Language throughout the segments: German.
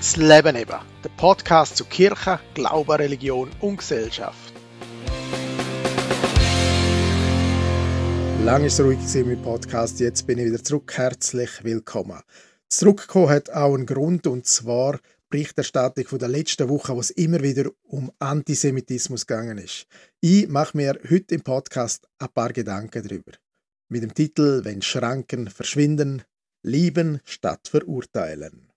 Das Leben eben, der Podcast zu Kirche, Glaube, Religion und Gesellschaft. Lange war es ruhig mit dem Podcast, jetzt bin ich wieder zurück. Herzlich willkommen. Zurückgekommen hat auch einen Grund, und zwar die Berichterstattung von der letzten Woche, wo es immer wieder um Antisemitismus gegangen ist. Ich mache mir heute im Podcast ein paar Gedanken darüber. Mit dem Titel Wenn Schranken verschwinden, lieben statt verurteilen.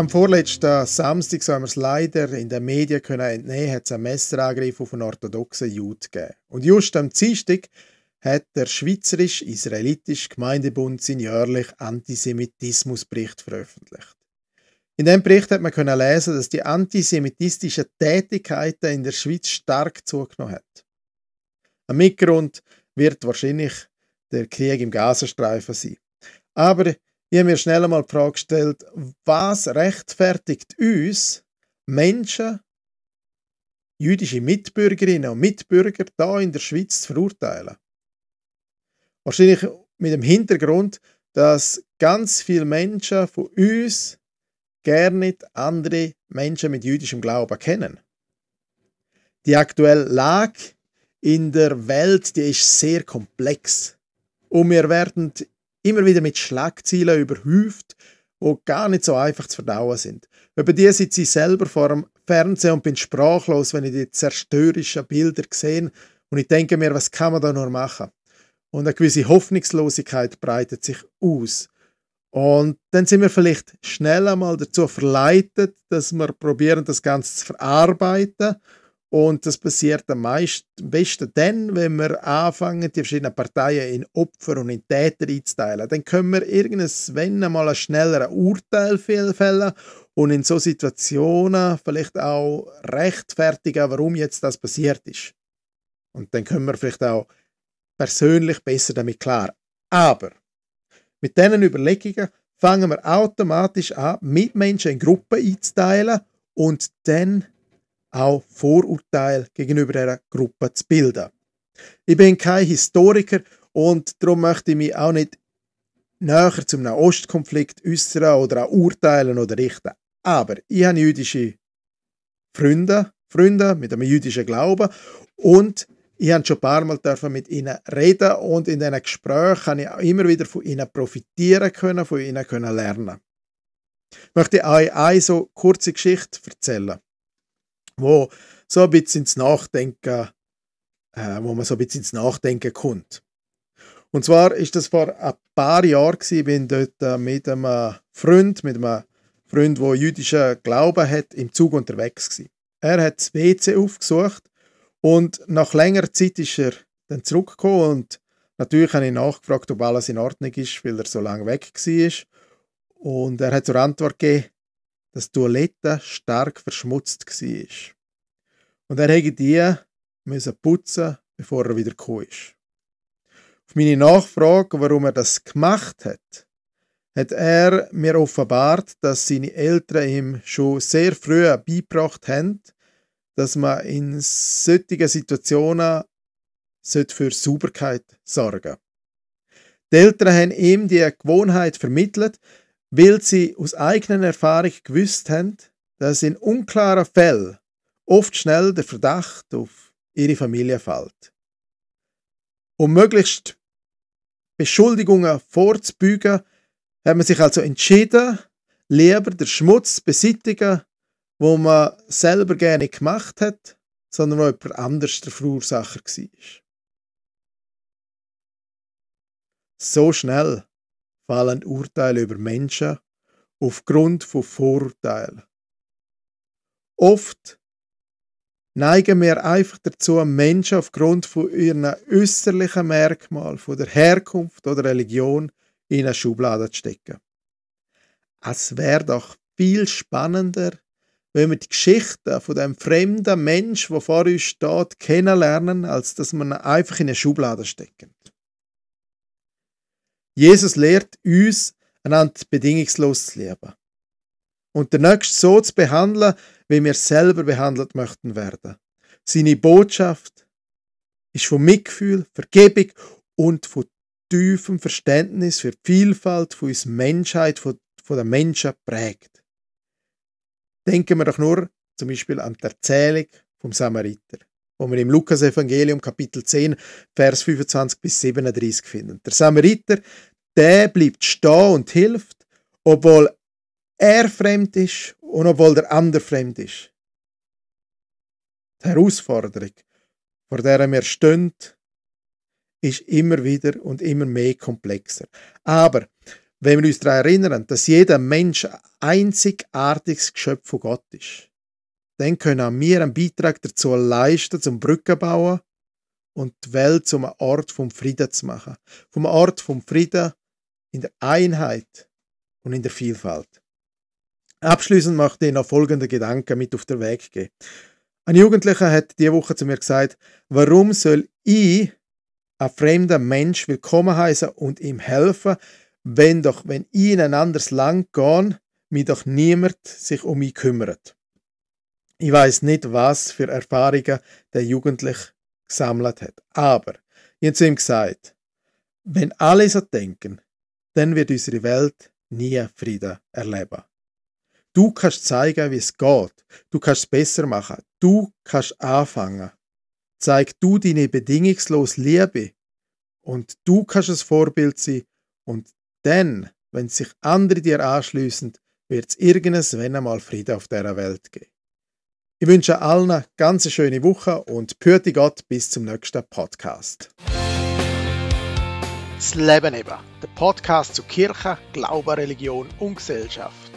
Am vorletzten Samstag, so haben wir es leider in den Medien können entnehmen, hat es einen Messerangriff auf einen orthodoxen Jude gegeben. Und just am Dienstag hat der Schweizerisch-Israelitische Gemeindebund seinen jährlichen Antisemitismusbericht veröffentlicht. In dem Bericht hat man können lesen, dass die antisemitistischen Tätigkeiten in der Schweiz stark zugenommen hat. Am Mitgrund wird wahrscheinlich der Krieg im Gazastreifen sein. Aber ich habe mir schnell einmal die Frage gestellt, was rechtfertigt uns Menschen, jüdische Mitbürgerinnen und Mitbürger da in der Schweiz zu verurteilen? Wahrscheinlich mit dem Hintergrund, dass ganz viele Menschen von uns gerne nicht andere Menschen mit jüdischem Glauben kennen. Die aktuelle Lage in der Welt, die ist sehr komplex. Und wir werden immer wieder mit Schlagzielen überhäuft, wo gar nicht so einfach zu verdauen sind. Über die sitze ich selber vor dem Fernseher und bin sprachlos, wenn ich die zerstörerischen Bilder sehe und ich denke mir, was kann man da nur machen? Und eine gewisse Hoffnungslosigkeit breitet sich aus. Und dann sind wir vielleicht schnell einmal dazu verleitet, dass wir probieren, das Ganze zu verarbeiten und das passiert am meisten, besten dann, wenn wir anfangen, die verschiedenen Parteien in Opfer und in Täter einzuteilen. Dann können wir irgendes, wenn einmal ein schnelleres Urteil fällen und in so Situationen vielleicht auch rechtfertigen, warum jetzt das passiert ist. Und dann können wir vielleicht auch persönlich besser damit klar. Aber mit diesen Überlegungen fangen wir automatisch an, Mitmenschen in Gruppen einzuteilen und dann auch Vorurteile gegenüber einer Gruppe zu bilden. Ich bin kein Historiker und darum möchte ich mich auch nicht näher zum Nahostkonflikt äußern oder auch urteilen oder richten. Aber ich habe jüdische Freunde, Freunde mit einem jüdischen Glauben und ich habe schon ein paar Mal mit ihnen reden und in diesen Gesprächen kann ich auch immer wieder von ihnen profitieren können, von ihnen lernen können Ich möchte euch eine so kurze Geschichte erzählen wo so ein bisschen ins Nachdenken, äh, wo man so ein bisschen ins Nachdenken kommt. Und zwar ist das vor ein paar Jahren, gewesen, ich bin dort äh, mit einem Freund, mit einem Freund, der jüdischen Glauben hat, im Zug unterwegs gewesen. Er hat das WC aufgesucht und nach längerer Zeit ist er dann zurückgekommen und natürlich habe ich nachgefragt, ob alles in Ordnung ist, weil er so lange weg war. Und er hat zur Antwort gegeben, dass die Toilette stark verschmutzt war. Und er hätte die müssen putzen, bevor er wieder gekommen ist. Auf meine Nachfrage, warum er das gemacht hat, hat er mir offenbart, dass seine Eltern ihm schon sehr früh beigebracht haben, dass man in solchen Situationen für Sauberkeit sorgen sollte. Die Eltern haben ihm die Gewohnheit vermittelt, weil sie aus eigenen Erfahrung gewusst haben, dass in unklaren Fällen oft schnell der Verdacht auf ihre Familie fällt. Um möglichst Beschuldigungen vorzubeugen, hat man sich also entschieden, lieber den Schmutz zu beseitigen, wo man selber gerne gemacht hat, sondern wo jemand anders der Verursacher war. So schnell fallen Urteile über Menschen aufgrund von Vorurteilen. Oft neigen wir einfach dazu, Menschen aufgrund von ihren äußerlichen Merkmalen, von der Herkunft oder Religion in eine Schublade zu stecken. Es wäre doch viel spannender, wenn wir die Geschichte von dem fremden Mensch, der vor uns steht, kennenlernen, als dass wir ihn einfach in eine Schublade stecken. Jesus lehrt uns, einander bedingungslos zu lieben. Und den Nächsten so zu behandeln, wie wir selber behandelt möchten werden. Seine Botschaft ist von Mitgefühl, Vergebung und von tiefem Verständnis für die Vielfalt von unserer Menschheit, von, von den Menschen prägt. Denken wir doch nur zum Beispiel an die Erzählung vom Samariter, wo wir im Lukas-Evangelium Kapitel 10, Vers 25 bis 37 finden. Der Samariter der bleibt stehen und hilft, obwohl er fremd ist und obwohl der andere fremd ist. Die Herausforderung, vor der wir stehen, ist immer wieder und immer mehr komplexer. Aber wenn wir uns daran erinnern, dass jeder Mensch ein einzigartiges Geschöpf von Gott ist, dann können auch wir einen Beitrag dazu leisten, zum Brücken bauen und die Welt zum Ort vom Frieden zu machen. Vom Ort vom Frieden, in der Einheit und in der Vielfalt. Abschließend machte ich noch folgende Gedanken mit auf den Weg gehen. Ein Jugendlicher hat diese Woche zu mir gesagt, warum soll ich ein fremder Mensch willkommen heißen und ihm helfen, wenn doch, wenn ich in ein anderes Land gehe, mich doch niemand sich um mich kümmert. Ich weiß nicht, was für Erfahrungen der Jugendliche gesammelt hat, aber ich habe zu ihm gesagt, wenn alle so denken, dann wird unsere Welt nie Frieden erleben. Du kannst zeigen, wie es geht. Du kannst es besser machen. Du kannst anfangen. Zeig du deine bedingungslose Liebe. Und du kannst ein Vorbild sein. Und dann, wenn sich andere dir anschliessen, wird es irgendes, wenn einmal Frieden auf dieser Welt geben. Ich wünsche allen eine ganz schöne Woche und pürte Gott bis zum nächsten Podcast. Das Leben eben, der Podcast zu Kirche, Glaube, Religion und Gesellschaft.